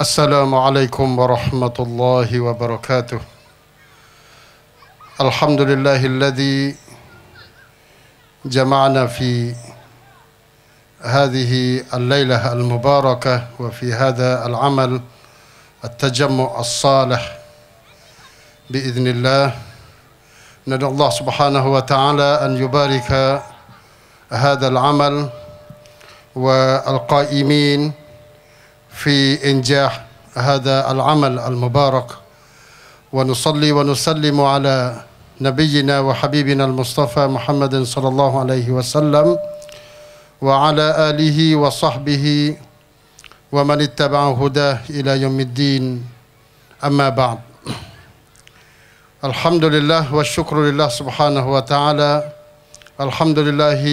السلام عليكم ورحمة الله وبركاته الحمد لله الذي جمعنا في هذه الليلة المباركة وفي هذا العمل التجمع الصالح بإذن الله ندعو الله سبحانه وتعالى أن يبارك هذا العمل والقائمين في إنجاح هذا العمل المبارك ونصلي ونسلم على نبينا وحبيبنا المصطفى محمد صلى الله عليه وسلم وعلى آله وصحبه ومن اتبع هداه إلى يوم الدين أما بعد الحمد لله والشكر لله سبحانه وتعالى الحمد لله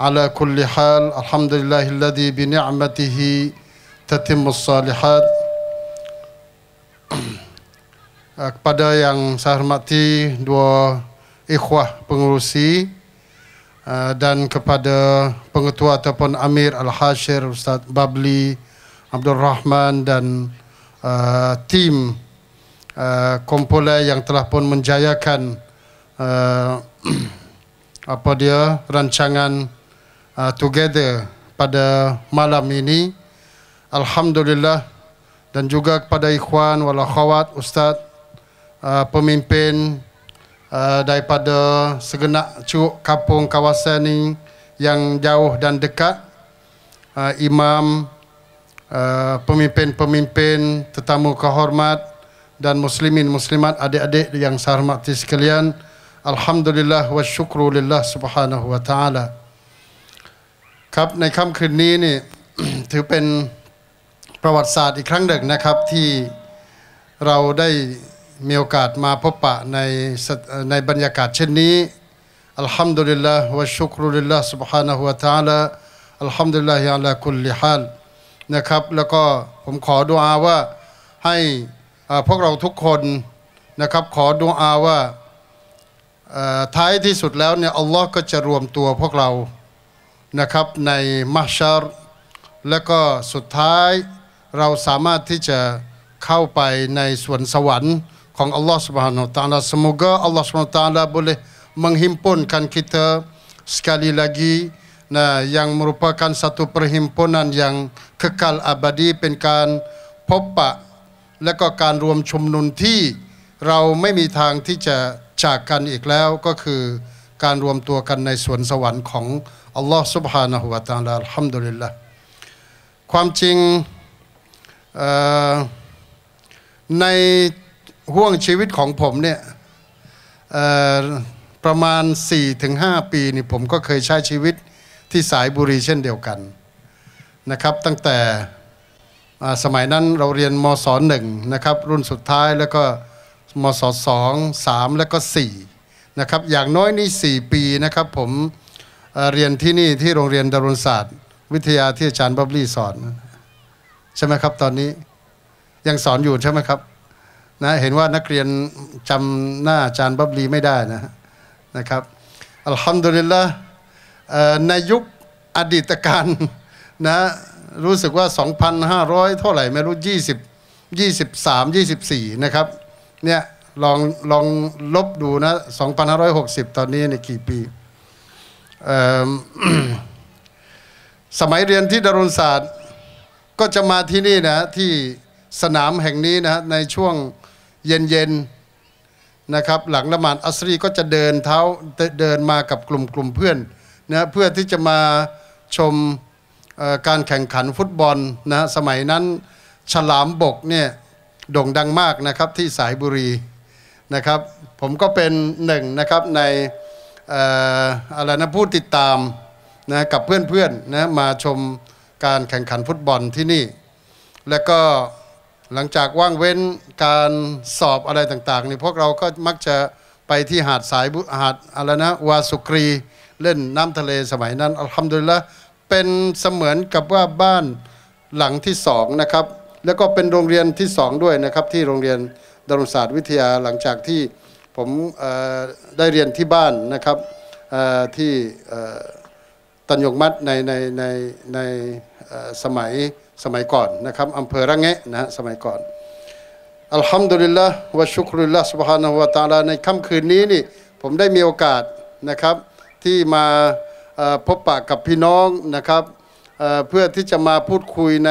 على كل حال الحمد لله الذي بنعمته tatim musalihat kepada yang saya hormati dua ikhwah pengurusi eh, dan kepada pengetua ataupun Amir Al-Hashir Ustaz Babli Abdul Rahman dan uh, tim uh, eh, kompola yang telah pun menjayakan uh, apa dia rancangan uh, together pada malam ini Alhamdulillah dan juga kepada ikhwan wal akhwat ustaz uh, pemimpin uh, daripada segenap cuk kampung kawasan ini yang jauh dan dekat uh, imam uh, pemimpin-pemimpin tetamu kehormat dan muslimin muslimat adik-adik yang saya hormati sekalian alhamdulillah wa syukrulillah subhanahu wa taala ครับในค่ำคืนนี้นี่ถือเป็น ประวัติศาสตร์อีกครั้งหนึ่งนะครับที่เราได้มีโอกาสมาพบปะในในบรรยากาศ เช่นนี้อัลฮัมดุลิลลาห์วะชุกรุลิลลาห์ سبحانه และ تعالى อัลฮัมดุลิลลาฮิอัลลาคุลลิฮัลนะครับแล้วก็ผมขอดุอาว่าให้พวกเราทุกคนนะครับขอดุอาว่าท้ายที่สุดแล้วเนี่ยอัลลอฮ์ก็จะรวมตัวพวกเรานะครับในมัชชาร์และก็สุดท้ายเราสามารถที่จะเข้าไปในสวนสวรรค์ของ Allah Subhanahu Wa Taala semoga Allah Subhanahu Wa Taala boleh menghimpunkan kita sekali lagi nah yang merupakan satu perhimpunan yang kekal abadi เป็นการพบปะ และก็การรวมชุมนุมที่ เราไม่มีทางที่จะจากกันอีกแล้วก็คือการรวมตัวกันในสวนสวรรค์ของอัลลอฮ์ سبحانه และ تعالى อัลฮัมดุลิลละความจริงในห่วงชีวิตของผมเนี่ยประมาณ 4-5 ปีนี่ผมก็เคยใช้ชีวิตที่สายบุรีเช่นเดียวกันนะครับตั้งแต่สมัยนั้นเราเรียนมศหนึ่งนะครับ รุ่นสุดท้ายแล้วก็มศสองสามแล้วก็สี่นะครับอย่างน้อยนี่4ปีนะครับผมเรียนที่นี่ที่โรงเรียนดารุณศาสตร์ วิทยาที่อาจารย์บับลี่สอนใช่ไหมครับ ตอนนี้ยังสอนอยู่ใช่ไหมครับนะเห็นว่านักเรียนจำหน้าอาจารย์บับลีไม่ได้นะนะครับอัลฮัมดุลิลละในยุคอดีตการนะรู้สึกว่า 2,500 เท่าไหร่ ไม่รู้ 20 23 24 นะครับเนี่ยลองลองลบดูนะ 2,560 ตอนนี้ในกี่ปี สมัยเรียนที่ดารุณศาสตร์ก็จะมาที่นี่นะที่สนามแห่งนี้นะในช่วงเย็นๆนะครับหลังละหมาดอัสรีก็จะเดินเท้าเดินมากับกลุ่มกลุ่มเพื่อนนะเพื่อที่จะมาชมการแข่งขันฟุตบอลนะสมัยนั้นฉลามบกเนี่ยโด่งดังมากนะครับที่สายบุรีนะครับ ผมก็เป็นหนึ่งนะครับในอะไรนะผู้ติดตามนะกับเพื่อนๆนะมาชมการแข่งขันฟุตบอลที่นี่ และก็หลังจากว่างเว้นการสอบอะไรต่างๆนี่พวกเราก็มักจะไปที่หาดสายหาดอะไรนะวาสุกรีเล่นน้ำทะเลสมัยนั้นทำลดุลละเป็นเสมือนกับว่าบ้านหลังที่สองนะครับ แล้วก็เป็นโรงเรียนที่สองด้วยนะครับ ที่โรงเรียนดารุศาสตร์วิทยาหลังจากที่ผมได้เรียนที่บ้านนะครับที่ตันยงมัดในในในในสมัยสมัยก่อนนะครับอำเภอระแงะนะสมัยก่อน อัลฮัมดุลิลละวะชุกรุลละสุบฮานะฮุวาตาลาในค่ำคืนนี้นี่ ผมได้มีโอกาสนะครับ ที่มาพบปะกับพี่น้องนะครับเพื่อที่จะมาพูดคุยใน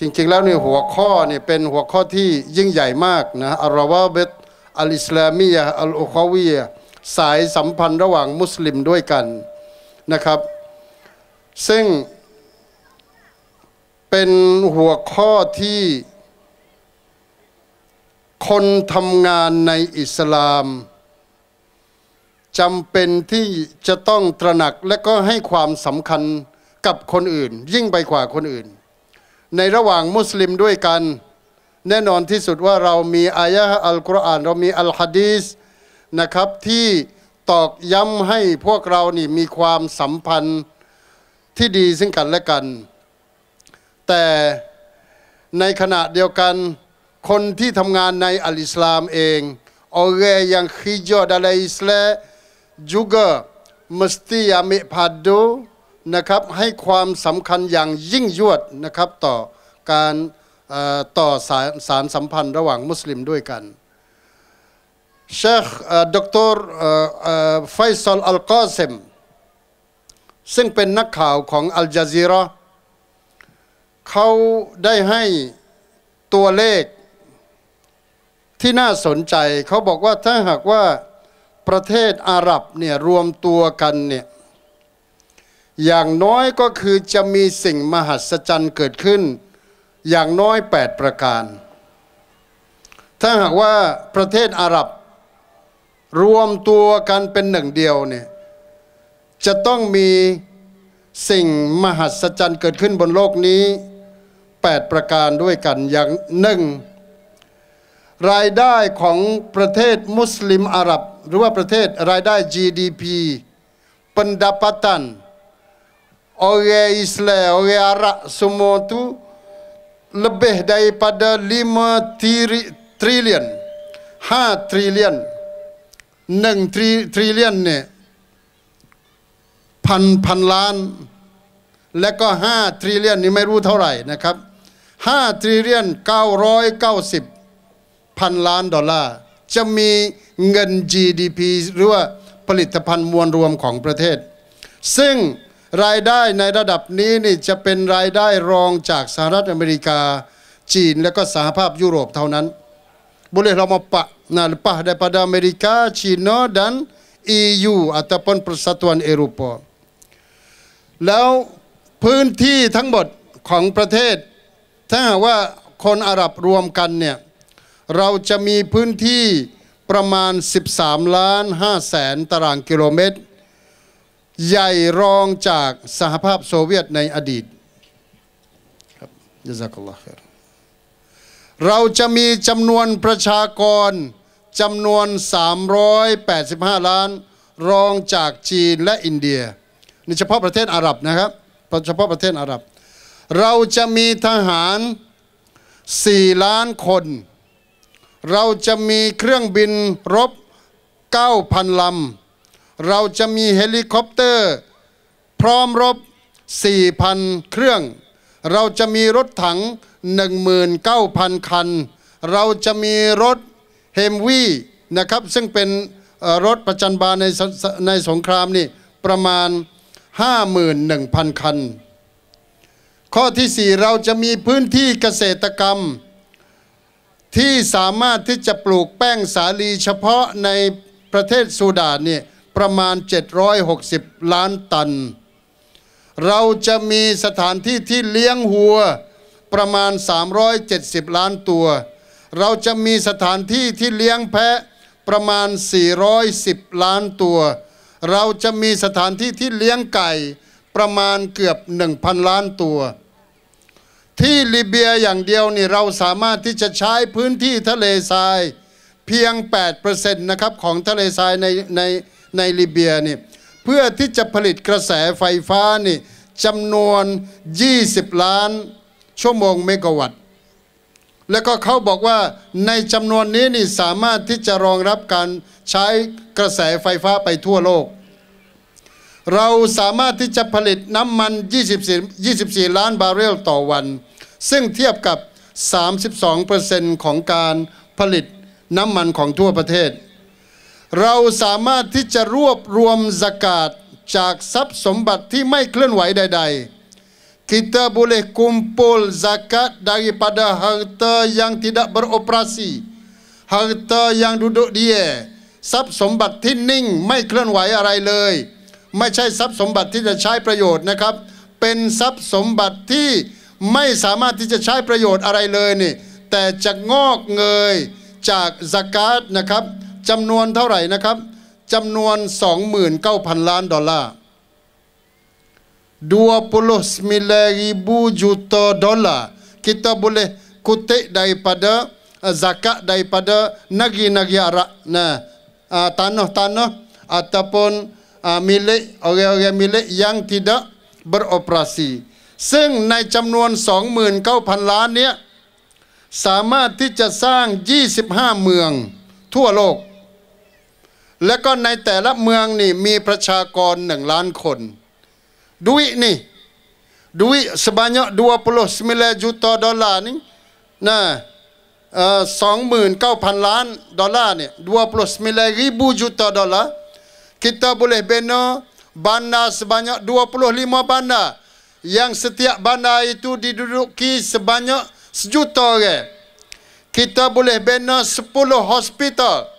จริง ๆแล้วในหัวข้อเนี่ยเป็นหัวข้อที่ยิ่งใหญ่มากนะอาราวาเบตอัลอิสลามียอัลอุคาวีย สายสัมพันธ์ระหว่างมุสลิมด้วยกันนะครับซึ่งเป็นหัวข้อที่ คนทำงานในอิสลามจำเป็นที่จะต้องตระหนักและก็ให้ความสำคัญกับคนอื่น ยิ่งไปกว่าคนอื่น ในระหว่างมุสลิมด้วยกัน แน่นอนที่สุดว่าเรามีอายะ์อัลกุรอานเรามีอัลฮะดีสนะครับที่ตอกย้ำให้พวกเรานี่มีความสัมพันธ์ที่ดีซึ่งกันและกัน แต่ในขณะเดียวกันคนที่ทำงานในอัลอิสลามเองอเรยังคิจอดอะไรอิสลาม j ุก a ม e ต t i ambil p a นะครับให้ความสำคัญอย่างยิ่งยวดนะครับต่อการต่อสารสารสัมพันธ์ระหว่างมุสลิมด้วยกันเชคดรไฟซอลอัลกอซมซึ่งเป็นนักข่าวของอัลจาซีรอเขาได้ให้ตัวเลขที่น่าสนใจเขาบอกว่าถ้าหากว่าประเทศอาหรับเนี่ยรวมตัวกันเนี่ยอย่างน้อยก็คือจะมีสิ่งมหัศจรรย์เกิดขึ้น อย่างน้อย8ประการ ถ้าหากว่าประเทศอาหรับรวมตัวกันเป็นหนึ่งเดียวเนี่ยจะต้องมีสิ่งมหัศจรรย์เกิดขึ้นบนโลกนี้ 8 ประการด้วยกันอย่างหนึ่งรายได้ของประเทศมุสลิมอาหรับหรือว่าประเทศรายได้ GDP pendapatan orang Islam orang Arab semua tu lebih daripada 5 tri, t l i o n 5 trilion 1 tri, t l i o n ่ยพันพันล้าน และก็5ทริเลียนนี่ไม่รู้เท่าไหร่นะครับ5ทริเลียน 990 พัน ล้านดอลลาร์ จะมีเงิน GDP หรือว่าผลิตภัณฑ์มวลรวมของประเทศ ซึ่งรายได้ในระดับนี้นี่จะเป็นรายได้รองจากสหรัฐอเมริกา จีนและก็สหภาพยุโรปเท่านั้น บุเ e เรามาปะน nah lepas d เ r i p a d a Amerika, c น i n a dan EU อ t a ร p น n Persatuan อ r o ปแล้วพื้นที่ทั้งหมด ของประเทศ ถ้าว่าคนอาหรับรวมกันเนี่ย เราจะมีพื้นที่ประมาณ 13 ล้าน5แสนตารางกิโลเมตร ใหญ่รองจากสหภาพโซเวียตในอดีตครับยาซักุลลอฮ์เราจะมีจำนวนประชากรจำนวน 385 ล้าน รองจากจีนและอินเดียนี่เฉพาะประเทศอาหรับนะครับ เฉพาะประเทศอาหรับ เราจะมีทหาร 4 ล้านคน เราจะมีเครื่องบินรบ 9,000 ลำ เราจะมีเฮลิคอปเตอร์พร้อมรบ 4,000 เครื่อง เราจะมีรถถัง 19,000 คัน เราจะมีรถเฮมวีนะครับ ซึ่งเป็นรถประจันบาลในในสงครามนี่ประมาณ51,000คัน ข้อที่ 4 เราจะมีพื้นที่เกษตรกรรม ที่สามารถที่จะปลูกแป้งสาลีเฉพาะในประเทศสูดานเนี่ยประมาณ760 ล้านตัน เราจะมีสถานที่ที่เลี้ยงหัว ประมาณ 370 ล้านตัว เราจะมีสถานที่ที่เลี้ยงแพะประมาณ 410 ล้านตัวเราจะมีสถานที่ที่เลี้ยงไก่ประมาณเกือบ 1,000 ล้านตัว ที่ลิเบียอย่างเดียวนี่ เราสามารถที่จะใช้พื้นที่ทะเลทราย เพียง 8%นะครับ ของทะเลทราย ในในในลิเบียนี่เพื่อที่จะผลิตกระแสไฟฟ้านี่จำนวน 20 ล้านชั่วโมงเมกะวัตต์แล้วก็เขาบอกว่าในจำนวนนี้นี่สามารถที่จะรองรับการใช้กระแสไฟฟ้าไปทั่วโลกเราสามารถที่จะผลิตน้ำมัน24 24 ล้านบาร์เรลต่อวัน ซึ่งเทียบกับ 32%ของการผลิตน้ำมันของทั่วประเทศ เราสามารถที่จะรวบรวมสกาดจากทรัพย์สมบัติที่ไม่เคลื่อนไหวใด ๆ kita boleh kumpul zakat daripada harta yang tidak beroperasi harta yang duduk dia ทรัพย์สมบัติที่นิ่งไม่เคลื่อนไหวอะไรเลยไม่ใช่ทรัพย์สมบัติที่จะใช้ประโยชน์นะครับ เป็นทรัพย์สมบัติที่ไม่สามารถที่จะใช้ประโยชน์อะไรเลยนี่ แต่จะงอกเงยจากสกาดนะครับจำนวนเท่าไหร่นะครับจำนวน 29,000ล้านดอลลาร์29 j u t ล dolar kita boleh kutip d a r i p a เล zakat ด a r i p a ัก n e ด e r i n e g e r น a r a า nah t a n a h t a n อ h ataupun uh, milik orang-orang milik yang tidak beroperasi ซึ่งในจำนวน 29,000ล้านเนี้ยสามารถที่จะสร้าง 25 เมืองทั่วโลก และก็ในแต่ละเมืองนี่มีประชากรหนึ่งล้านคนดุยนี่ duit sebanyak 29 juta dolar ni nah uh, 29,000 ล้านดอลลาร์เนี่ย29,000 juta dolar kita boleh bina bandar sebanyak 25 bandar yang setiap bandar itu diduduki sebanyak sejuta orang. Kita boleh bina 10 hospital.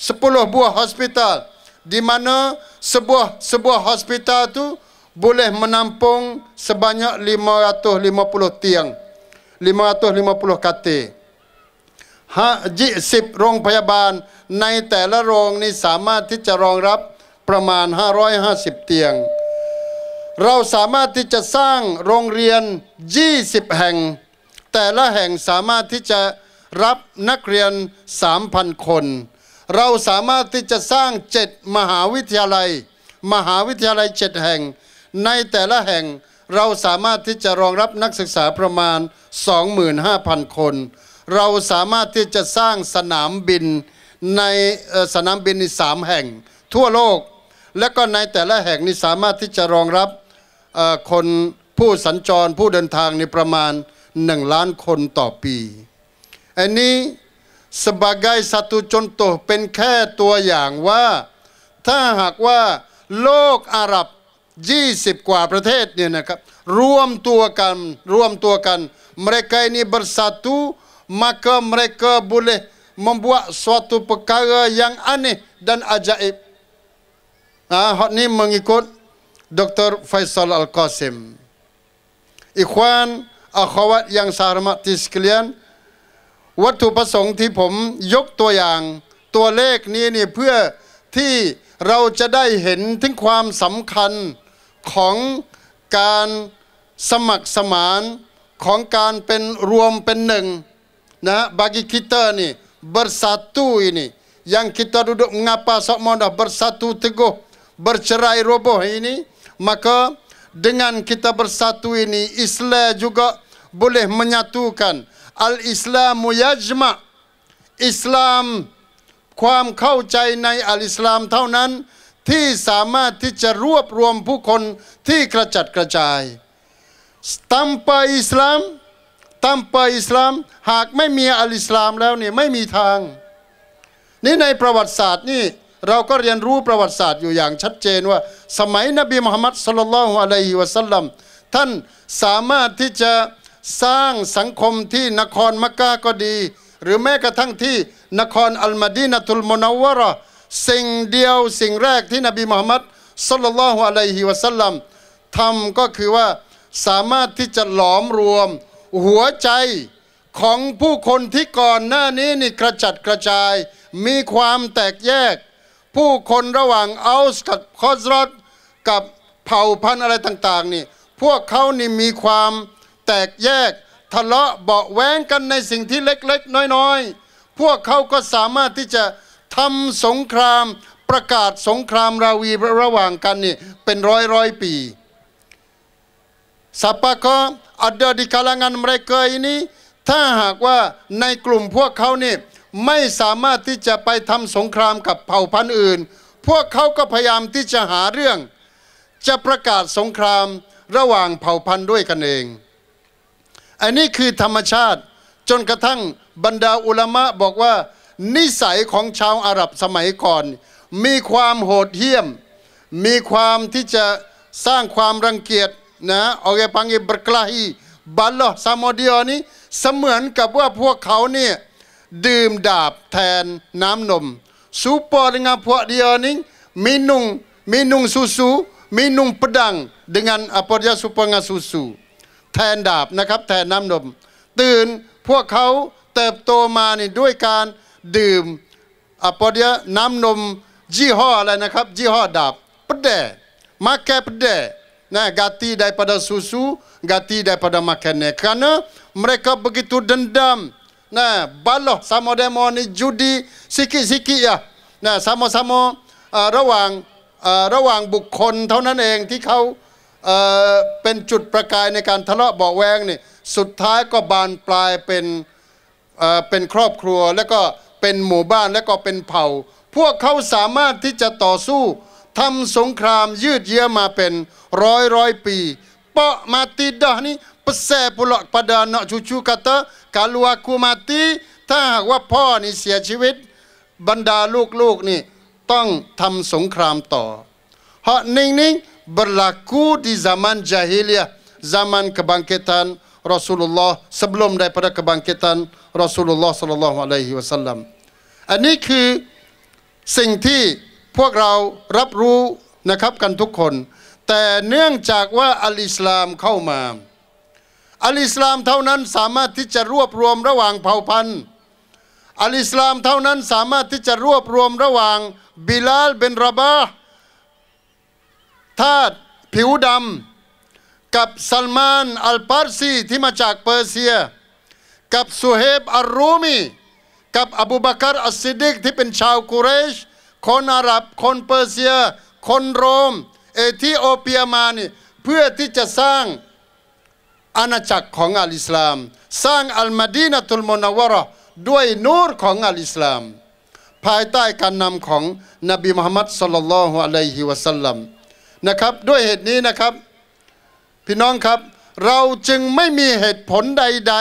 10 buah hospital di mana sebuah sebuah hospital tu boleh menampung sebanyak 550 tiang. 550 katil. Ha, jik sip rong payaban naik tela rong ni sama ti rong rap ประมาณ 550เตียง เราสามารถที่จะสร้างโรงเรียน 20 แห่ง แต่ละแห่งสามารถที่จะรับนักเรียน3,000คน เราสามารถที่จะสร้าง7มหาวิทยาลัย มหาวิทยาลัย7แห่ง ในแต่ละแห่งเราสามารถที่จะรองรับนักศึกษาประมาณ25,000คน เราสามารถที่จะสร้างสนามบินในสนามบินในสามแห่ง ทั่วโลกและก็ในแต่ละแห่งนี้สามารถที่จะรองรับคนผู้สัญจรผู้เดินทางในประมาณ1ล้านคนต่อปี อันนี้ sebagai satu contoh เป็นแค่ตัวอย่างว่าถ้าหากว่าโลกอาหรับ 20 กว่าประเทศเนี่ยนะครับรวมตัวกันรวมตัวกันมรกนี้ i ร i bersatu maka mereka boleh membuat suatu perkara yang aneh dan ajaib Hotni mengikut Dr. f a ซอลอัลกอซิมอิควานอัค a ว a t yang saya hormati s e k l i a n วัตถุประสงค์ที่ผมยกตัวอย่างตัวเลขนี้นี่เพื่อที่เราจะได้เห็นถึงความสำคัญของการสมัครสมานของการเป็นรวมเป็นหนึ่งนะบากิคิเตอร์นี่บรสัตตูนี่ยังคิตาดูดุงาปาสอมอนดะบรสัตตูติโก bercerai roboh ini maka dengan kita bersatu ini Islam juga boleh menyatukan al Islamu yajma Islam ความเข้าใจในอัลอิสลามเท่านั้นที่สามารถที่จะรวบรวมผู้คนที่กระจัดกระจายตั้มปอิสลามตั้มปอิสลามหากไม่มีอัลอิสลามแล้วนี่ไม่มีทางนี่ในประวัติศาสตร์นี่เราก็เรียนรู้ประวัติศาสตร์อยู่อย่างชัดเจนว่า สมัยนบีมุฮัมมัดสุลลัลฮุอะลัยฮิวะสัลลัมท่านสามารถที่จะสร้างสังคมที่นครมักกะก็ดี หรือแม้กระทั่งที่นครอัลมาดีนทตุลมนาวร สิ่งเดียวสิ่งแรกที่นบีมุฮัมมัดสุลลัลฮุอะลัยฮิวะสัลลัมทำก็คือว่าสามารถที่จะหลอมรวม หัวใจของผู้คนที่ก่อนหน้านี้นี่กระจัดกระจาย มีความแตกแยกผู้คนระหว่างอัลสกับคอสรอดกับเผ่าพันธุ์อะไรต่างๆ นี่ พวกเขานี่มีความแตกแยก ทะเลาะเบาแว้งกันในสิ่งที่เล็กๆ น้อยๆ พวกเขาก็สามารถที่จะทำสงครามประกาศสงครามราวีระหว่างกันนี่ เป็นร้อยร้อยปี สัปะก็อดกา kalangan m e ก e k a น n ีถ้าหากว่าในกลุ่มพวกเขานี่ไม่สามารถที่จะไปทำสงครามกับเผ่าพันธุ์อื่น พวกเขาก็พยายามที่จะหาเรื่อง จะประกาศสงครามระหว่างเผ่าพันธุ์ด้วยกันเอง อันนี้คือธรรมชาติ จนกระทั่งบรรดาอุลามะบอกว่า นิสัยของชาวอาหรับสมัยก่อน มีความโหดเหี้ยม มีความที่จะสร้างความรังเกียจนะออเคปังอิบรกลาฮีบัลลอซามอดีอนี้เสมือนกับว่าพวกเขาเนี่ยดื่มดาบแทนน้ำนมสูปอดงาพวเดียนิงมีนุงมีนุงสูสูมีนุงปดังดังนันอปอยาสุปงาสูสูแทนดาบนะครับแทนน้ำนมตื่นพวกเขาเติบโตมานี่ด้วยการดื่มอปอยาน้ำนมยี่ห้ออะไรนะครับยี่ห้อดาบปดแดมาแกปดแดนะกตีได้พดสูสูกตีได้พดมาแกเนี่ยเคันะ mereka begitu d e n d a มน a h baloh sama demo ni judi sikit-sikit ya. Nah, sama-sama uh, ระหว่างระหว่างบุคคลเท่านั้นเองที่เขาเป็นจุดประกายในการทะเลาะเบาแวงนี่สุดท้ายก็บานปลายเป็นเป็นครอบครัวแล้วก็เป็นหมู่บ้านแล้วก็เป็นเผ่าพวกเขาสามารถที่จะต่อสู้ทำสงครามยืดเยื้อมาเป็นร้อยร้อยปีเปาะมาติดดอนี่ pesan pula kepada anak cucu kata kalau aku mati tah wapo ni sia jiwit benda luk-luk ni tong tam song kram to ha ning ning berlaku di zaman jahiliah zaman kebangkitan Rasulullah sebelum daripada kebangkitan Rasulullah sallallahu alaihi wasallam Ini อันนี้คือสิ่งที่พวกเรารับรู้นะครับกันทุกคนแต่เนื่องจากว่าอัลอิสลามเข้ามาอัลอิสลามเท่านั้นสามารถที่จะรวบรวมระหว่างเผ่าพันธุ์อัลอิสลามเท่านั้นสามารถที่จะรวบรวมระหว่างบิลาลเบนรบาทาสผิวดำกับซัลมานอัลปาร์ซีที่มาจากเปอร์เซียกับสุเฮบอัลรูมีกับอบูบักรอัสซิดิกที่เป็นชาวกุเรช คนอาหรับคนเปอร์เซีย คนโรม เอธิโอเปียมานี่เพื่อที่จะสร้างอาณาจักรของอัลอิสลาม สร้างอัลมาดีนาตุลมนาวรด้วยนูรของอัลอิสลาม ภายใต้การนำของนบีมุฮัมมัดสลลัลลอฮุอะลัยฮิวะสัลลัมนะครับ ด้วยเหตุนี้นะครับ พี่น้องครับ เราจึงไม่มีเหตุผลใด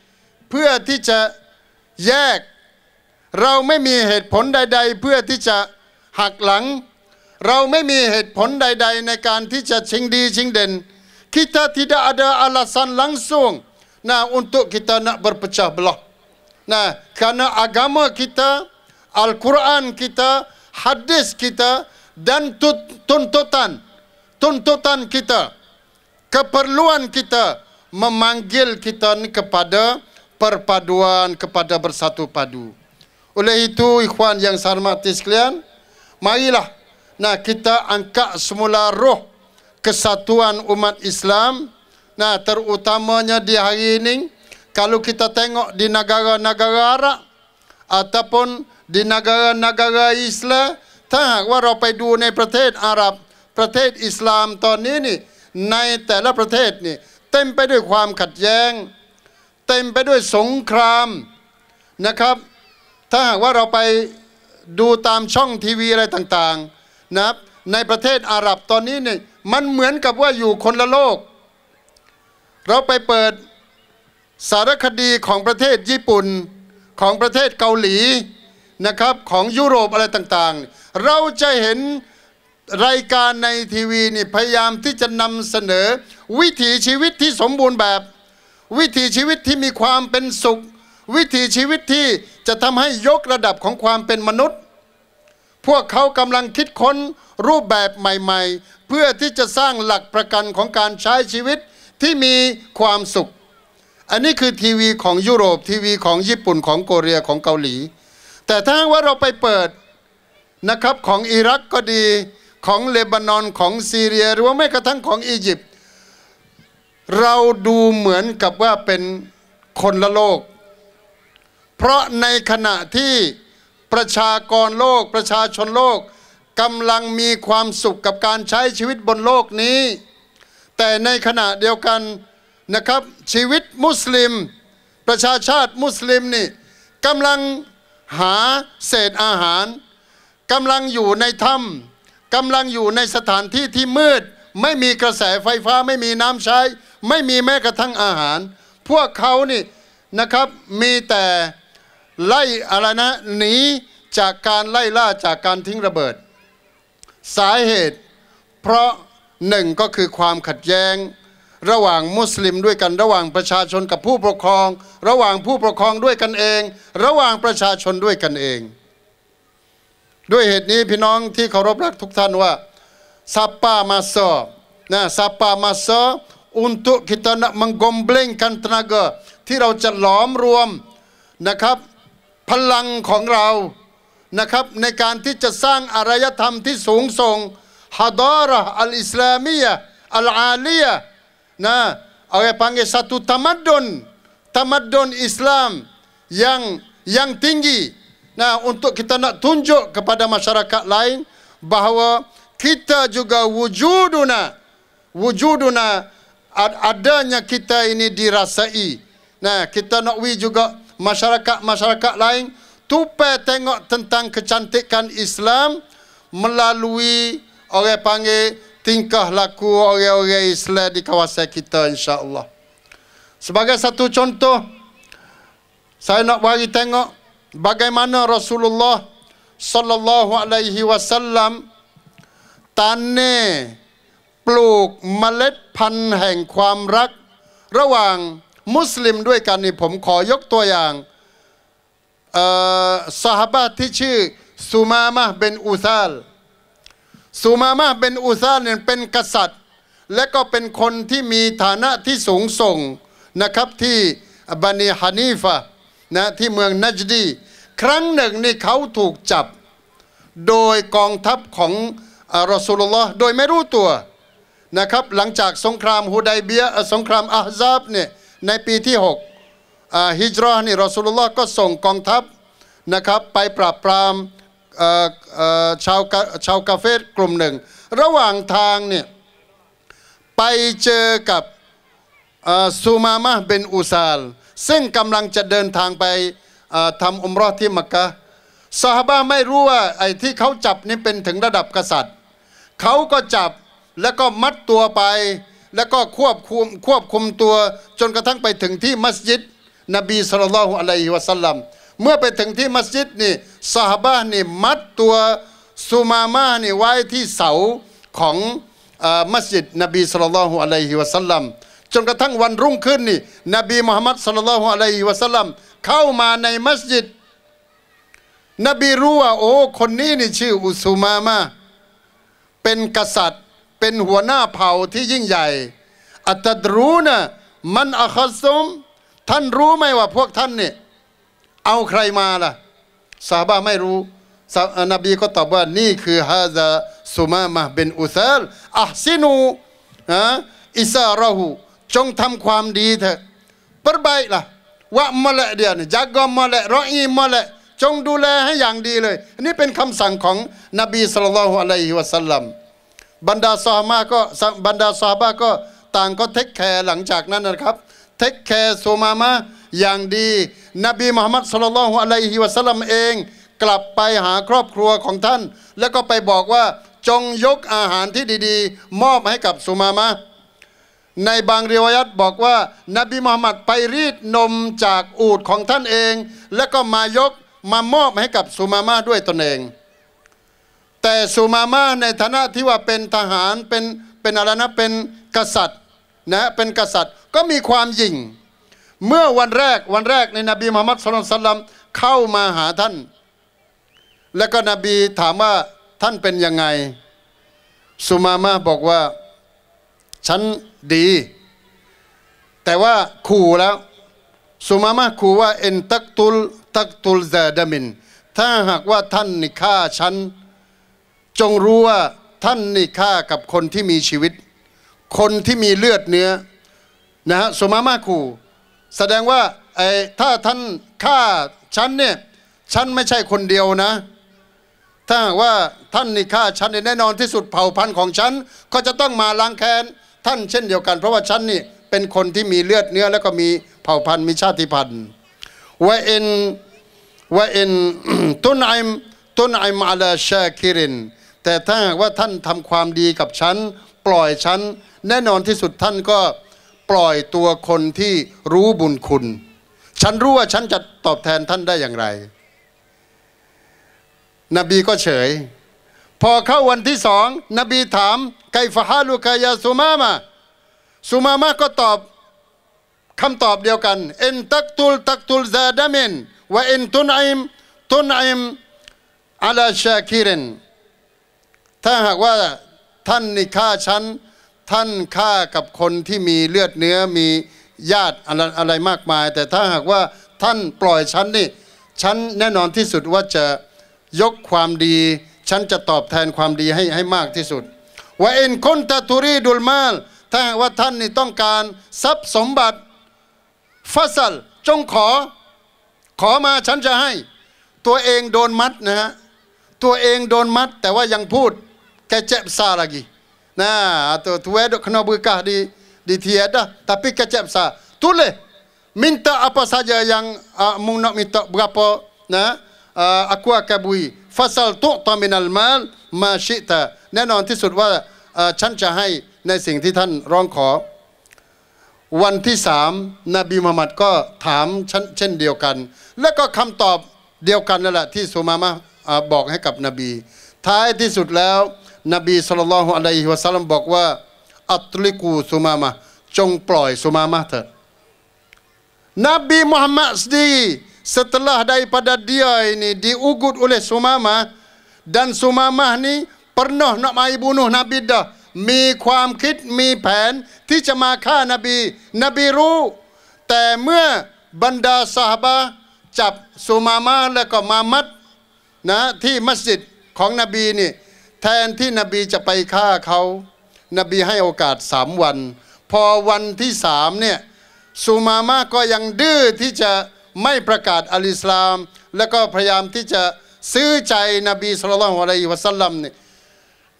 ๆ เพื่อที่จะแยก เราไม่มีเหตุผลใด ๆ เพื่อที่จะหักหลัง เราไม่มีเหตุผลใด ๆ ในการที่จะชิงดีชิงเด่น kita tidak ada alasan langsung nah untuk kita nak berpecah belah. Nah, kerana agama kita, Al-Quran kita, hadis kita dan tuntutan tuntutan kita keperluan kita memanggil kita kepada perpaduan kepada bersatu padu oleh itu ikhwan yang saya hormati sekalian marilah nah kita angkat semula roh kesatuan umat Islam. Nah, terutamanya di hari ini, kalau kita tengok di negara-negara Arab ataupun di negara-negara Islam, tak warapai dua ni lah pertet Arab, pertet Islam tahun ini ni, ในแต่ละประเทศนี่เต็มไปด้วยความขัดแยง้งเต็มไปด้วยสงครามนะครับถ้าหากว่าเราไปดูตามช่องทีวีอะไรต่างๆนะในประเทศอาหรับตอนนี้เนี่ยมันเหมือนกับว่าอยู่คนละโลก เราไปเปิดสารคดีของประเทศญี่ปุ่นของประเทศเกาหลีนะครับของยุโรปอะไรต่างๆ เราจะเห็นรายการในทีวีนี่พยายามที่จะนำเสนอวิถีชีวิตที่สมบูรณ์แบบ วิถีชีวิตที่มีความเป็นสุข วิถีชีวิตที่จะทำให้ยกระดับของความเป็นมนุษย์ พวกเขากำลังคิดค้นรูปแบบใหม่เพื่อที่จะสร้างหลักประกันของการใช้ชีวิตที่มีความสุข อันนี้คือทีวีของยุโรปทีวีของญี่ปุ่นของโกเรียของเกาหลี แต่ถ้าว่าเราไปเปิดนะครับของอิรักก็ดีของเลบานอน ของซีเรียหรือว่าแม้กระทั่งของอียิปต์เราดูเหมือนกับว่าเป็นคนละโลก เพราะในขณะที่ประชากรโลกประชาชนโลกกำลังมีความสุขกับการใช้ชีวิตบนโลกนี้ แต่ในขณะเดียวกันนะครับ ชีวิตมุสลิม ประชาชาติมุสลิมนี่กำลังหาเศษอาหารกำลังอยู่ในถ้ำกำลังอยู่ในสถานที่ที่มืด ไม่มีกระแสไฟฟ้าไม่มีน้ำใช้ ไม่มีแม้กระทั่งอาหาร พวกเขานี่นะครับมีแต่ไล่อะไรนะหนีจากการไล่ล่าจากการทิ้งระเบิดสาเหตุเพราะหนึ่งก็คือความขัดแย้ง ระหว่างมุสลิมด้วยกันระหว่างประชาชนกับผู้ปกครอง ระหว่างผู้ปกครองด้วยกันเอง ระหว่างประชาชนด้วยกันเอง ด้วยเหตุนี้พี่น้องที่เคารพรักทุกท่านว่าซาปามาซอนะซาปามาซอ untuk kita nak m e n g g o m b l น n g k a n tenaga ที่เราจะหลอมรวมนะครับพลังของเรานะครับในการที่จะสร้างอารยธรรมที่สูงส่งฮะดอระอัลอิสลามียอัลอาลียนะเอาไปพังเกสัตุธรรมดนธรรมดนอิสลามยังยังทิ้งกีนะ untuk kita nak ini dirasai nah kita nak we juga masyarakat-masyarakat Tupe tengok tentang kecantikan Islam melalui orang panggil tingkah laku orang-orang Islam di kawasan kita insya-Allah. Sebagai satu contoh saya nak bagi tengok bagaimana Rasulullah sallallahu alaihi wasallam tane peluk melet pan แห่งความรักระหว่างมุสลิมด้วยกันนี่ผมขอยกตัวอย่างสหบาที่ชื่อสุมามะเบนอุซาล สุมามะเบนอุซาลเนี่ยเป็นกษัตริย์ และก็เป็นคนที่มีฐานะที่สูงส่งนะครับที่บันีฮานีฟะนะที่เมืองนัจดี ครั้งหนึ่งนี่เขาถูกจับ โดยกองทัพของรอสลุลลอฮ์โดยไม่รู้ตัวนะครับ หลังจากสงครามฮูไดเบียสงครามอาฮซับเนี่ยในปีที่ 6ฮิจรอนี่รอสุลลอฮ์ก็ส่งกองทัพนะครับไปปราบปรามชาวชาวกาเฟตกลุ่มหนึ่ง ระหว่างทางเนี่ยไปเจอกับซูมามะเบนอุซาลซึ่งกำลังจะเดินทางไปทำอุมรอที่มักกะซาฮาบะไม่รู้ว่าไอ้ที่เขาจับนี่เป็นถึงระดับกษัตริย์เขาก็จับแล้วก็มัดตัวไป แล้วก็ควบคุมควบคุมตัว จนกระทั่งไปถึงที่มัสยิดนบีสุลต่านอะลัยฮิวะสัลลัมเมื่อไปถึงที่มัสยิดนี่สหบ้านนี่มัดตัวซุมาม่านี่ไว้ที่เสาของมัสยิด นบีสุลต่านอะลัยฮิวะสัลลัมจนกระทั่งวันรุ่งขึ้น นี่นบีมุฮัมมัดสุลต่านอะลัยฮิวะสัลลัมเข้ามาในมัสยิด นบีรู้ว่า โอ้ คนนี้นี่ชื่ออุซุมามาเป็นกษัตริย์เป็นหัวหน้าเผ่าที่ยิ่งใหญ่ อัตดรูนะ มันอัคซุมท่านรู้ไหมว่าพวกท่านเนี่ยเอาใครมาล่ะซาบะไม่รู้นบีก็ตอบว่านี่คือฮาซาสุมามะเบนอุซาลอัซินูอิซาราหูจงทำความดีเถอะปรบายล k l a h wak molek dia ni j a g ม m o ล e ออ a i m o ลจงดูแลให้อย่างดีเลย อันนี้เป็นคำสั่งของนบีสุลต่านอะลัยฮิวะสัลลัมบรรดาซอฮามาก็บรรดาซอฮาบะก็ต่างก็เทคแคร์หลังจากนั้นนะครับเทคแคร์โซมามะอย่างดี นบีมุฮัมมัดสุลลัลฮุอะลัยฮิวะสัลลัมเองกลับไปหาครอบครัวของท่าน แล้วก็ไปบอกว่าจงยกอาหารที่ดี ๆมอบให้กับสุมามะในบางเรยวยัตบอกว่า นบีมุฮัมมัดไปรีดนมจากอูดของท่านเอง แล้วก็มายกมามอบให้กับสุมามะด้วยตนเอง แต่สุมามาในฐานะที่ว่าเป็นทหารเป็นเป็นอะไรนะเป็นกษัตริย์นะเป็นกษัตริย์ก็มีความยิ่งเมื่อวันแรกวันแรกในนบีมุฮัมมัดสุลตัลลัมเข้ามาหาท่าน แล้วก็นบีถามว่าท่านเป็นยังไงสุมามะบอกว่า ฉันดี แต่ว่าขู่แล้ว สุมามะขู่ว่าเอ็นตักตุลตักตุลซาดามิน ถ้าหากว่าท่านนี่ฆ่าฉัน จงรู้ว่าท่านนี่ฆ่ากับคนที่มีชีวิตคนที่มีเลือดเนื้อนะฮะสมามาคู แสดงว่าไอ้ถ้าท่านฆ่าฉันเนี่ยฉันไม่ใช่คนเดียวนะ ถ้าว่าท่านนี่ฆ่าฉันแน่นอนที่สุดเผ่าพันธุ์ของฉัน ก็จะต้องมาล้างแค้นท่านเช่นเดียวกัน เพราะว่าฉันนี่เป็นคนที่มีเลือดเนื้อแล้วก็มีเผ่าพันธุ์มีชาติพันธุ์ว่าเอ็นว่าเอ็นตุนไอมตุนไอมาลาชาคิริน แต่ถ้าว่าท่านทำความดีกับฉันปล่อยฉันแน่นอนที่สุดท่านก็ปล่อยตัวคนที่รู้บุญคุณ ฉันรู้ว่าฉันจะตอบแทนท่านได้อย่างไร นบีก็เฉย พอเข้าวันที่สองนบีถามไกฟฮาลูกายาสุมามาสุมามาก็ตอบคำตอบเดียวกันเอ็นตักตุลตักตุลซาดามินว่าเอ็นตุนอิมตุนอิมอลาชาคิรินถ้าหากว่าท่านนี่ฆ่าฉันท่านฆ่ากับคนที่มีเลือดเนื้อมีญาติอะไรอะไรมากมาย แต่ถ้าหากว่าท่านปล่อยฉันนี่ฉันแน่นอนที่สุดว่าจะยกความดีฉันจะตอบแทนความดีให้ให้มากที่สุดว่าเอ็นคนตะทุรีดุลมาลถ้าหากว่าท่านนี่ต้องการทรัพย์สมบัติฟาซัลจงขอ ขอมาฉันจะให้ ตัวเองโดนมัดนะฮะตัวเองโดนมัดแต่ว่ายังพูด kecek besar lagi. Nah, tu t u a d o k kena berkah di di tiada tapi kecek besar. Tulis minta apa saja yang uh, mung nak minta berapa nah uh, aku akan beri. Fasal tu'ta minal mal ma syi'ta. แน่นอนที่สุดว่าฉันจะให้ในสิ่งที่ท่านร้องขอ วันที่สามนบีมุฮัมมัดก็ถามฉันเช่นเดียวกัน และก็คำตอบเดียวกันนั่นแหละที่สุมามะบอกให้กับนบี ท้ายที่สุดแล้ว Nabi Nabi atliku sumama sumama cong ploy ter. Muhammad นบีสุลต่านอะลัยฮิวะซัลลัมบอกว่าอัตลิกูซูมามะจงปล่อยซูมามะเถอะนบีมุฮัมมัดสดี setelah daripada dia ini diugut oleh Sumama dan Sumama ni pernah nak mai bunuh Nabi dah mi kuam kit mi pan, ti cha ma Nabi Nabi ru Tapi mue banda sahaba jap Sumama la ko Mamat na ti masjid kong Nabi ni แทนที่นบีจะไปฆ่าเขา นบีให้โอกาสสามวัน พอวันที่สามเนี่ย ซูมามาก็ยังดื้อที่จะไม่ประกาศอัลอิสลาม แล้วก็พยายามที่จะซื้อใจนบีสุลต่านองอะไรวะสัลลัมเนี่ย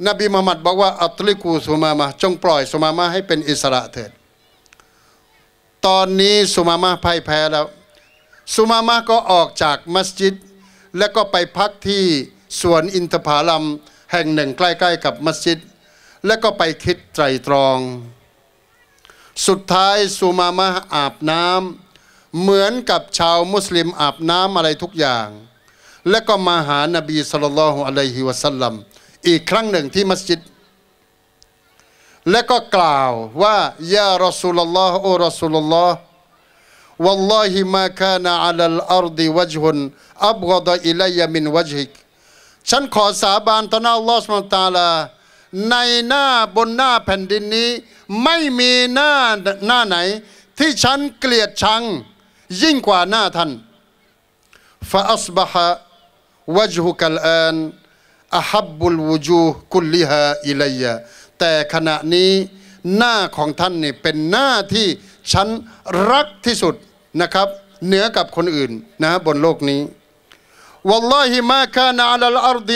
นบีมุฮัมมัด บอกว่าอัตลิกูซูมามาจงปล่อยซูมามาให้เป็นอิสระเถิดตอนนี้ซูมามาพ่ายแพ้แล้วซูมามาก็ออกจากมัสยิด แล้วก็ไปพักที่สวนอินทผลัมแห่งหนึ่งใกล้ ๆ กับมัสยิด และก็ไปคิดไตรตรอง สุดท้ายซูมามะอาบน้ำเหมือนกับชาวมุสลิมอาบน้ำอะไรทุกอย่าง และก็มาหานบีสุลต่านอะลัยฮิวะสัลลัมอีกครั้งหนึ่งที่มัสยิด และก็กล่าวว่ายารอ و ل ا ล ل ฮโอรอสูลลอฮ์ والله ما كان على الأرض وجه أبغض إلي من وجهك ฉันขอสาบานต่อหน้าอลอสมลตาลาในหน้าบนหน้าแผ่นดินนี้ ไม่มีหน้าหน้าไหน ที่ฉันเกลียดชัง ยิ่งกว่าหน้าท่าน ฟาอับะะฮวจุก ف ั ص ب ح อ ج บ ك ا ل ุ ن أحب กุลลิฮ ك อิ ا إ ยะแต่ขณะนี้หน้าของท่านนี่เป็นหน้าที่ฉันรักที่สุดนะครับ เหนือกับคนอื่น นะบนโลกนี้ والله ما كان على الأرض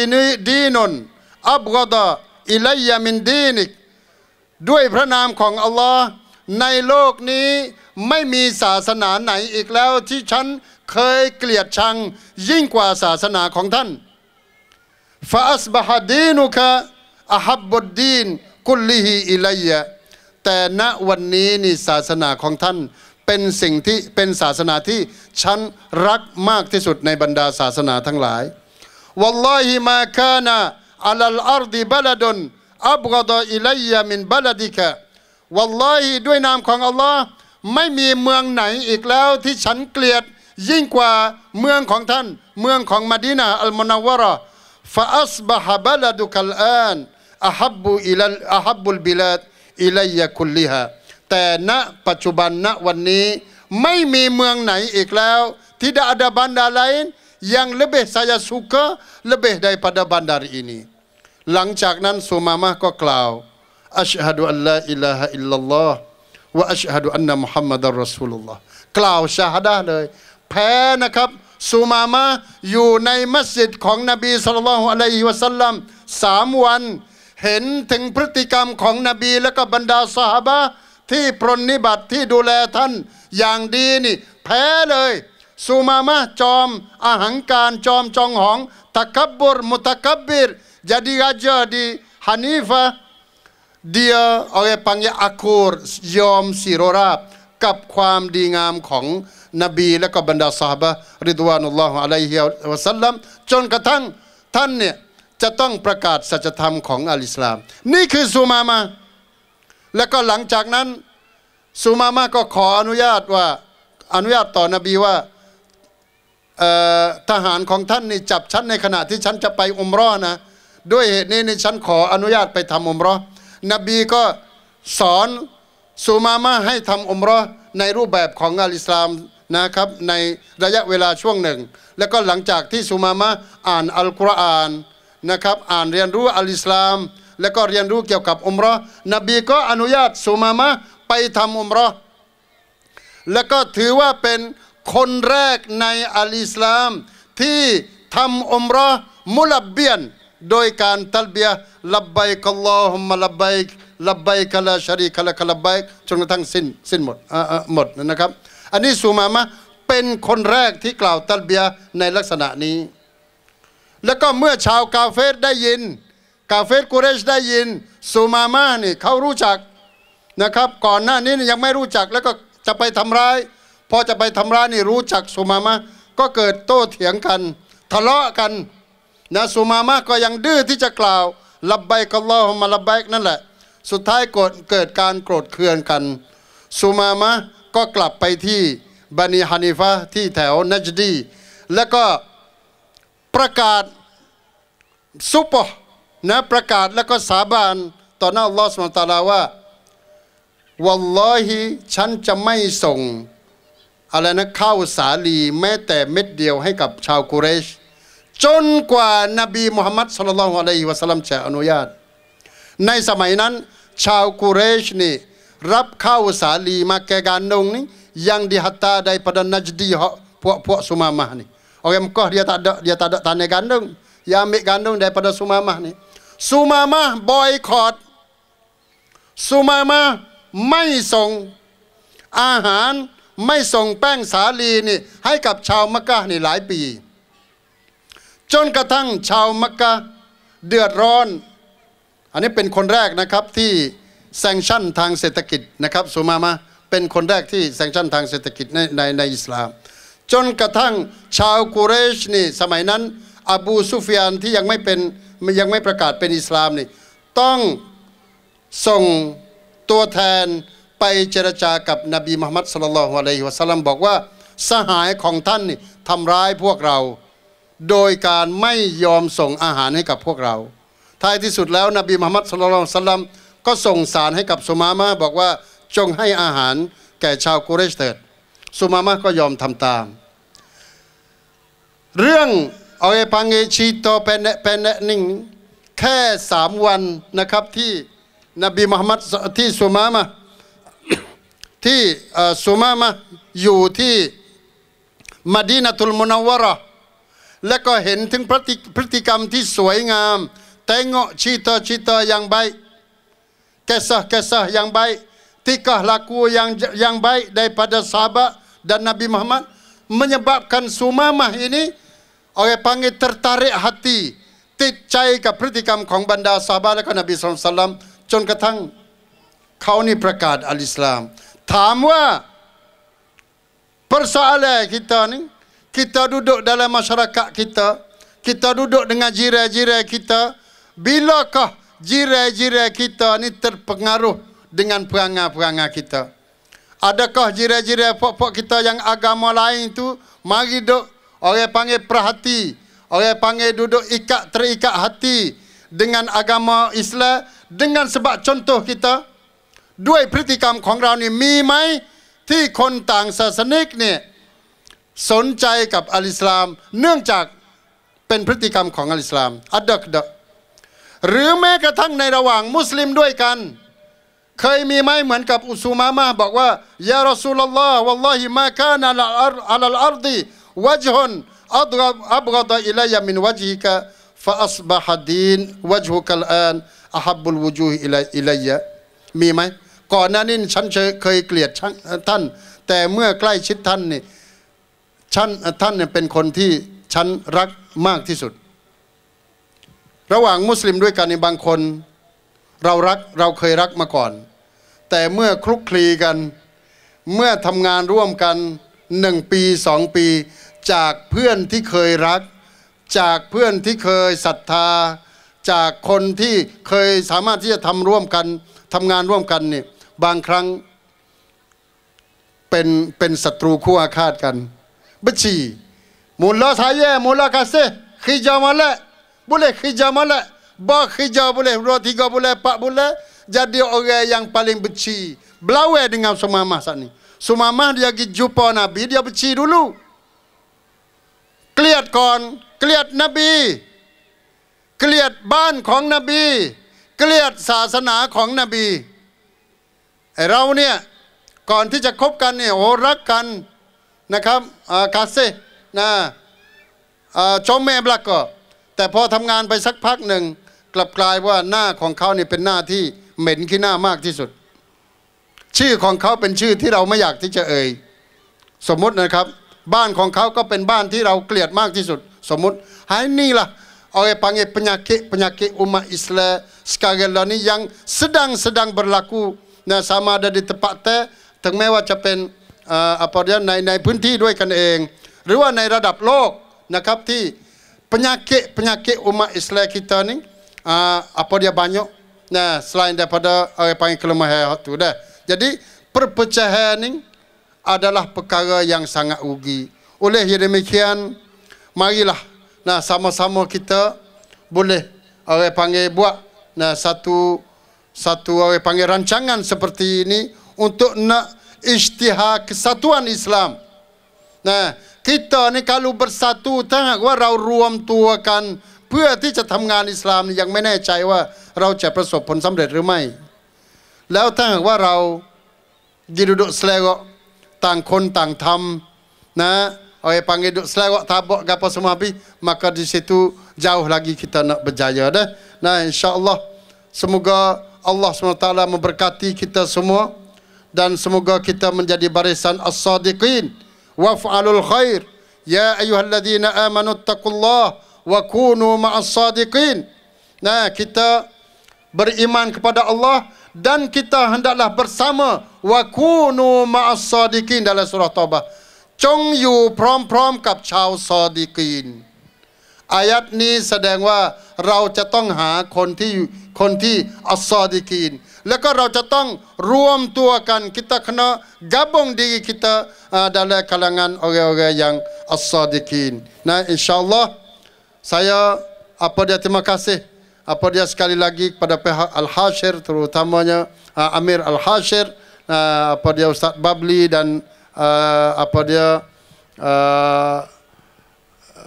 دين أبغض إلي من دينك ด้วยพระนามของอัลลอฮ์ในโลกนี้ไม่มีศาสนาไหน อีกแล้วที่ฉันเคยเกลียดชัง ยิ่งกว่าศาสนาของท่านฟาสบะฮดีนุคะอัฮับบดดีนกุลลิฮิอิลัยยะแต่ณวันนี้นี่ศาสนาของท่านเป็นสิ่งที่เป็นศาสนาที่ฉันรักมากที่สุดในบรรดาศาสนาทั้งหลายวัลลอฮิมาคานาอัลลอาร์ดีบลดนอับกดอิลัยมินบลดิกะวัลลอฮิด้วยนามของอัลลอฮ์ไม่มีเมืองไหนอีกแล้วที่ฉันเกลียดยิ่งกว่าเมืองของท่านเมืองของมดีนาอัลมนาวะรอฟาอัสบะฮบลดุคัลอานอัฮับบุอิลอัฮับบุลบิลาดอิลัยคุลลิฮาแต่ณปัจจุบันณวันนี้ไม่มีเมืองไหนอีกแล้ว ที่ไ k a d ด b บันดา lain yang l e บ i า saya suka lebih daripada b a n d a หลังจากนั้นสุมามะก็กล่าวอัชฮะดุอัลลอฮ์อิลาฮอิลลัลลอฮ์วะอัชฮะดุอันนะมุฮัมมัดอัลรอสูลุลลอฮ์กล่าวชาฮดะเลย แพ้นะครับสุมามะอยู่ในมัสยิดของนบีสุลต่านอะลัยฮิวะสัลลัมสามวัน เห็นถึงพฤติกรรมของนบีและก็บรรดาสหายที่ปรนนิบัติที่ดูแลท่านอย่างดีนี่ แพ้เลยสุมามะจอมอาหังการจอมจองหองตะกับบรมุตะกับบราดีกาจอดีฮานีฟะเดียเอาไปปังยาอักูรยอมสิโรราบกับความดีงามของนบีและก็บรรดาสาบะริดวานุลลอฮฺอะลัยฮิวะสัลลัมจนกระทั่งท่านเนี่ยจะต้องประกาศสัจธรรมของอัลอิสลาม นี่คือซูมามาแล้วก็หลังจากนั้นซูมามาก็ขออนุญาตว่าอนุญาตต่อนบีว่าทหารของท่านนี่จับฉันในขณะที่ฉันจะไปอุมรอนะด้วยเหตุนี้ในฉันขออนุญาตไปทำอมรอนบีก็สอนซูมามาให้ทำอมรอในรูปแบบของอัลอิสลามนะครับในระยะเวลาช่วงหนึ่ง แล้วก็หลังจากที่ซูมามะอ่านอัลกุรอานนะครับอ่านเรียนรู้อัลอิสลามแล้วก็เรียนรู้เกี่ยวกับอุมรอนบีก็อนุญาตสุมามะไปทำอุมรอแล้วก็ถือว่าเป็นคนแรกในอัลอิสลาม ที่ทำอุมรอมุลับเบียนโดยการตัลเบียลับไบกัลลอฮุมาลับไบลับไบกะลาชรีกะละกะลับไบจนกระทั่งสิ้นสิ้นหมดหมดนะครับ อันนี้สุมามะเป็นคนแรกที่กล่าวตัลเบียในลักษณะนี้ แล้วก็เมื่อชาวกาเฟสได้ยินกาเฟตกูเรชได้ยินซูมาม่านี่เขารู้จักนะครับ ก่อนหน้านี้ยังไม่รู้จักแล้วก็จะไปทำร้ายพอจะไปทำร้ายนี่รู้จักซูมามาก็เกิดโต้เถียงกัน ทะเลาะกันนะซูมามาก็ยังดื้อที่จะกล่าวลับใบกัลลอฮ์มาลับใบนั่นแหละสุดท้ายเกิดการโกรธเคืองกันซูมามาก็กลับไปที่บานิฮานิฟะที่แถวนัจดี แล้วก็ประกาศซุปปอนะประกาศแล้วก็สาบานต่อหน้าอัลลอฮ์สุลตาลาว่าวัลลอฮิฉันจะไม่ส่งอะไรนะข้าวสาลีแม้แต่เม็ดเดียวให้กับชาวกุเรชจนกว่านบีมุฮัมมัดสุลลัลฮุอะลัยฮิวะสัลลัมจะอนุญาตในสมัยนั้นชาวกุเรชนี่รับข้าวสาลีมาแก่การนงนี่ยังดิฮัตตาได้ประ a n จดี i p u พวก u a k sumamah ni o r ค n g Mekah dia t ด k ada ด i a น a k ก d a tanah g a n กันด i a a m b i ะดานสุมาห์นี่ซูมามาบอยคอรดซูมามาไม่ส่งอาหารไม่ส่งแป้งสาลีนี่ให้กับชาวมักกะนี่หลายปี จนกระทั่งชาวมักกะเดือดร้อน อันนี้เป็นคนแรกนะครับที่แซงชั่นทางเศรษฐกิจนะครับสุมามาเป็นคนแรกที่แซงชั่นทางเศรษฐกิจในในในอิสลาม จนกระทั่งชาวกุเรชนี่สมัยนั้นอบูซุฟยานที่ยังไม่เป็นมันยังไม่ประกาศเป็นอิสลามนี่ ต้องส่งตัวแทนไปเจรจากับนบีมุฮัมมัดสลลัลฮุอะลัยฮิวะสัลลัมบอกว่าสหายของท่านนี่ทำร้ายพวกเรา โดยการไม่ยอมส่งอาหารให้กับพวกเราท้ายที่สุดแล้วนบีมุฮัมมัดสลลัลฮุสัลลัมก็ส่งสารให้กับสุมามะบอกว่าจงให้อาหารแก่ชาวกุเรชเถิดสุมามะก็ยอมทำตาม เรื่องเอาไอพังเอชีโตเป็นเป็นนึ่งแค่สามวันนะครับที่นบีมุฮัมมัดที่สุมามะที่สุมามะอยู่ที่มดีนัทุลมุนาวระและก็เห็นถึงพฤติกรรมที่สวยงามแตงโงชีโตชีโตอย่างใบเกษะเกษะอย่างใบที่ก h laku y a n ย yang baik daripada sahabat dan n a ม i Muhammad menyebabkan Sumamah orang panggil tertarik hati ติดใจ ke พฤติกรรมของ bandar ซอฮาบะห์และก็นบีศ็อลลัลลอฮุอะลัยฮิวะซัลลัมจนกระทั่งเขานี่ประกาศ persoalan kita ni kita duduk dalam masyarakat kita kita duduk dengan jira-jira kita bilakah jira-jira kita ni terpengaruh dengan perangai-perangai kita adakah jira jiran pokok kita yang agama lain tu mari duduk Orang panggil perhati. Orang panggil duduk ikat terikat hati dengan agama Islam dengan sebab contoh kita ด้วยพฤติกรรมของเรานี่มีไหมที่คนต่างศาสนิกเนี่ยสนใจกับอัลอิสลามเนื่องจากเป็นพฤติกรรมของอัลอิสลามอัดดักดหรือแม้กระทั่งในระหว่างมุสลิมด้วยกันเคยมีไหมเหมือนกับอุซูมามาบอกว่ายารอสูลลอ a ์วัลลอฮิมาคานะอลอัลดี وجه أ ิ ر ب أبرد إلي من وجهك فأصبح ا ل د ก ن و า ه ك الآن أحب الوجوه อ ل ي إلي มีไหมก่อนหน้านี้ฉันเคยเกลียดท่าน แต่เมื่อใกล้ชิดท่านนี่่านท่านเนี่ยเป็นคนที่ฉันรักมากที่สุด ระหว่างมุสลิมด้วยกันในบางคน เรารักเราเคยรักมาก่อน แต่เมื่อคลุกคลีกันเมื่อทำงานร่วมกันหนึ่งปีสองปีจากเพื่อนที่เคยรักจากเพื่อนที่เคยศรัทธา จากคนที่เคยสามารถที่จะทำร่วมกันทำงานร่วมกันนี่บางครั้ง เป็นเป็นศัตรูคู่อาฆาตกันบัชีมูลลาทายะมูลลาัาเซขิจามาละบุเลขิจามาละบกขิจาบุเลรอทิกาบุเลปะบุเล jadi orang yang paling benci. Belawe dengan semamah saat ni. Semamah dia pergi jumpa Nabi, dia benci dulu. เกลียดก่อนเกลียดนบี เกลียดบ้านของนบี เกลียดศาสนาของนบีเราเนี่ยก่อนที่จะคบกันเนี่ยโอรักกันนะครับคาเซ่นะชมแม่บลักก็แต่พอทำงานไปสักพักหนึ่งกลับกลายว่าหน้าของเขาเนี่ยเป็นหน้าที่เหม็นขี้หน้ามากที่สุด ชื่อของเขาเป็นชื่อที่เราไม่อยากที่จะเอ่ย สมมตินะครับบ้านของเขาก็เป็นบ้านที่เราเกลียดมากที่สุดสมมุติหายนี่ล่ะเอาไปังเอปัญกิปัญกิอุมาอิสลาสกาเกลนี้ยังสดังสดังบรลักูนะสามารถได้ที่ตปะเตถึงแม้ว่าจะเป็นอาปรในในพื้นที่ด้วยกันเองหรือว่าในระดับโลกนะครับที่ปัญกิปัญกิอุมาอิสลาคิตานี้อาปรยาบานยนะสลายเดพเดอเอาไปังเอคลมาเฮตูเดจดี perpecahan ini adalah perkara yang sangat rugi. Oleh yang demikian, marilah nah sama-sama kita boleh orang panggil buat nah satu satu orang panggil rancangan seperti ini untuk nak ijtihad kesatuan Islam. Nah, kita ni kalau bersatu tengah gua rau ruam tuakan เพื่อที่จะทํางานอิสลามยังไม่แน่ใจว่าเราจะประสบผลสําเร็จหรือไม่แล้วถ้าหากว่าเรากิดุดุสเลโก na, panggil. semua ต่างคนต่างทำนะโอ้ยพังเงดุสลายวะทับกับพอสมบิ maka di situ jauh lagi kita nak berjaya dah nah insyaallah semoga Allah SWT memberkati kita semua dan semoga kita menjadi barisan as-sadiqin waf'alul khair ya ayyuhalladzina amanu taqullah wa kunu ma'as-sadiqin nah kita beriman kepada Allah dan kita hendaklah bersama wa kunu ma'as sadiqin dalam surah taubah chong yu prom prom kap chao sadiqin ayat ni sedang wa rau cha tong ha khon ti khon ti as sadiqin แล้วก็เราจะต้องรวมตัวกันคิดคณะกับงดีคิดดัลกลังงานโอเคโอเคยังอัสซาดิกินนะอินชาอัลลอฮ์ uh, saya apa dia terima kasih apa dia sekali lagi kepada pihak Al-Hashir terutamanya uh, Amir Al-Hashir uh, apa dia Ustaz Babli dan uh, apa dia uh,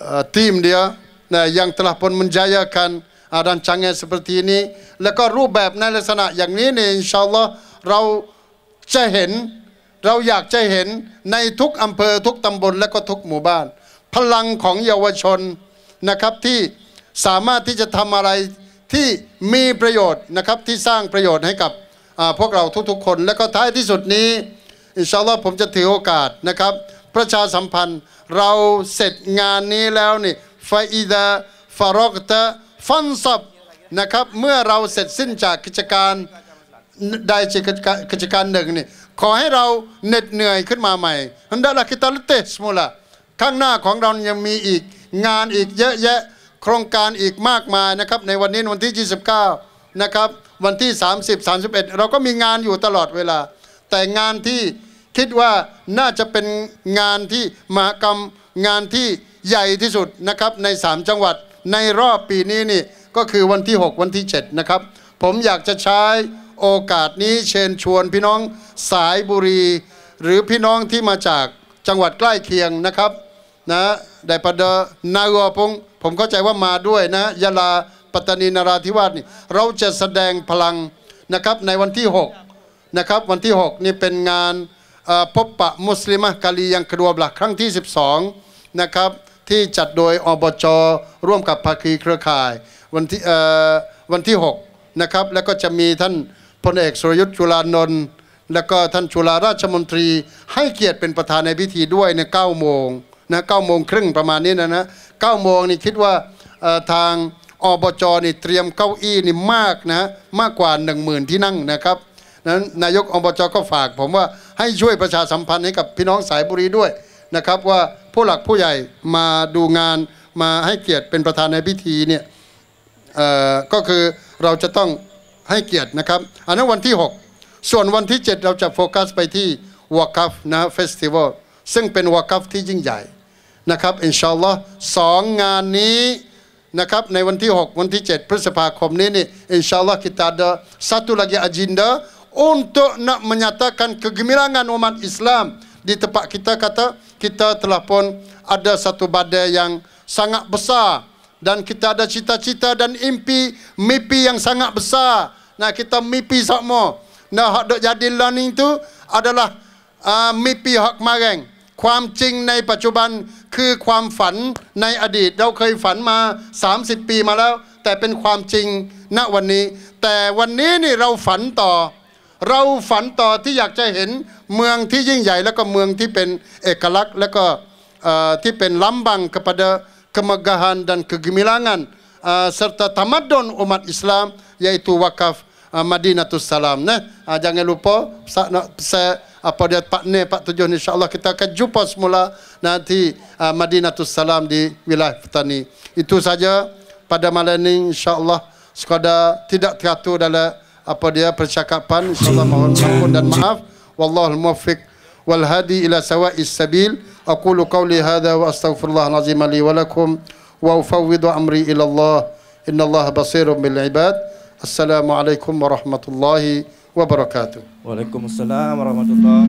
uh, tim dia uh, yang telah pun menjayakan uh, rancangan seperti ini leka rubab nah lah, sana yang ini, ini insyaallah rau cehen เราอยากจะเห็นในทุกอำเภอทุกตำบลและก็ทุกหมู่บ้านพลังของเยาวชนนะครับที่สามารถที่จะทำอะไรที่มีประโยชน์นะครับที่สร้างประโยชน์ให้กับพวกเราทุกๆคนและก็ท้ายที่สุดนี้อินชาอัลลอฮ์ผมจะถือโอกาสนะครับประชาสัมพันธ์เราเสร็จงานนี้แล้วนี่ฟาอิดะฟารอกตะฟันซับนะครับเมื่อเราเสร็จสิ้นจากกิจการใดจกิจการหนึ่งนี่ขอให้เราเหน็ดเหนื่อยขึ้นมาใหม่อันดาลกิตาลเตสมุละข้างหน้าของเรายังมีอีกงานอีกเยอะแยะโครงการอีกมากมายนะครับ ในวันนี้วันที่29นะครับ วันที่ 30 31 เราก็มีงานอยู่ตลอดเวลา แต่งานที่คิดว่าน่าจะเป็นงานที่มหกรรม งานที่ใหญ่ที่สุดนะครับใน 3 จังหวัดในรอบปีนี้นี่ก็คือวันที่ 6 วันที่ 7 นะครับ ผมอยากจะใช้โอกาสนี้เชิญชวน พี่น้องสายบุรี หรือพี่น้องที่มาจากจังหวัดใกล้เคียงนะครับนะได้ปเดนาโกพงผมเข้าใจว่ามาด้วยนะยาลาปัตตานีนาราธิวาสนี่เราจะแสดงพลังนะครับในวันที่6นะครับวันที่ 6 นี่เป็นงานพบปะมุสลิมกาลียังกรัวบลักครั้งที่ 12นะครับที่จัดโดยอบจร่วมกับภาคีเครือข่ายวันที่วันที่6นะครับแล้วก็จะมีท่านพลเอกสุรยุทธ์จุลานนท์และก็ท่านจุลาราชมนตรีให้เกียรติเป็นประธานในพิธีด้วยใน9โมงนะเก้าโมงครึ่งประมาณนี้นะนะเก้าโมงนี่คิดว่าทางอบจนี่เตรียมเก้าอี้นี่มากนะมากกว่าหนึ่งหมื่นที่นั่งนะครับนั้นนายกอบจก็ฝาก ผมว่าให้ช่วยประชาสัมพันธ์ให้กับพี่น้องสายบุรีด้วยนะครับว่าผู้หลักผู้ใหญ่มาดูงานมาให้เกียรติเป็นประธานในพิธีเนี่ยก็คือเราจะต้องให้เกียรตินะครับอันนั้นวันที่ 6 ส่วนวันที่ 7เราจะโฟกัสไปที่วอคัฟนะเฟสติวัลซึ่งเป็นวอคัฟที่ยิ่งใหญ่นะครับอินชาอัลลอฮ์สองงานนี้นะครับในวันที่6วันที่7พฤษภาคมนี้นี่อินชาอัลลอฮ์ kita ada satu agenda untuk nak menyatakan kegemilangan umat Islam di tempat kita kata kita telah pun ada satu badai yang sangat besar dan kita ada cita-cita dan impi mimpi yang sangat besar nah kita mimpi sama nah hak dok jadi adalah uh, hak mareng kuam cing nai คือความฝันในอดีตเราเคยฝันมา 30 ปีมาแล้ว แต่เป็นความจริงณวันนี้ แต่วันนี้นี่เราฝันต่อ เราฝันต่อที่อยากจะเห็นเมืองที่ยิ่งใหญ่ แล้วก็เมืองที่เป็นเอกลักษณ์ แล้วก็ที่เป็นลำบังกับเดกม e m e น a h a n dan kegemilangan serta tamadun umat Islam yaitu wakaf uh, ah, Madinatul Salam ne? Uh, ah, jangan lupa pesat nak pesat apa dia Pak Ne Pak Tujuh insyaAllah kita akan jumpa semula nanti uh, ah, Madinatul Salam di wilayah petani itu saja pada malam ini insyaAllah sekadar tidak teratur dalam apa dia percakapan insyaAllah mohon ampun dan maaf Wallahul muwafiq wal hadi ila sawa'is sabil aqulu qawli hadha wa astaghfirullah nazima li wa lakum wa ufawwidu amri ila Allah inna Allah basirun bil ibad السلام عليكم ورحمة الله وبركاته وعليكم السلام ورحمة الله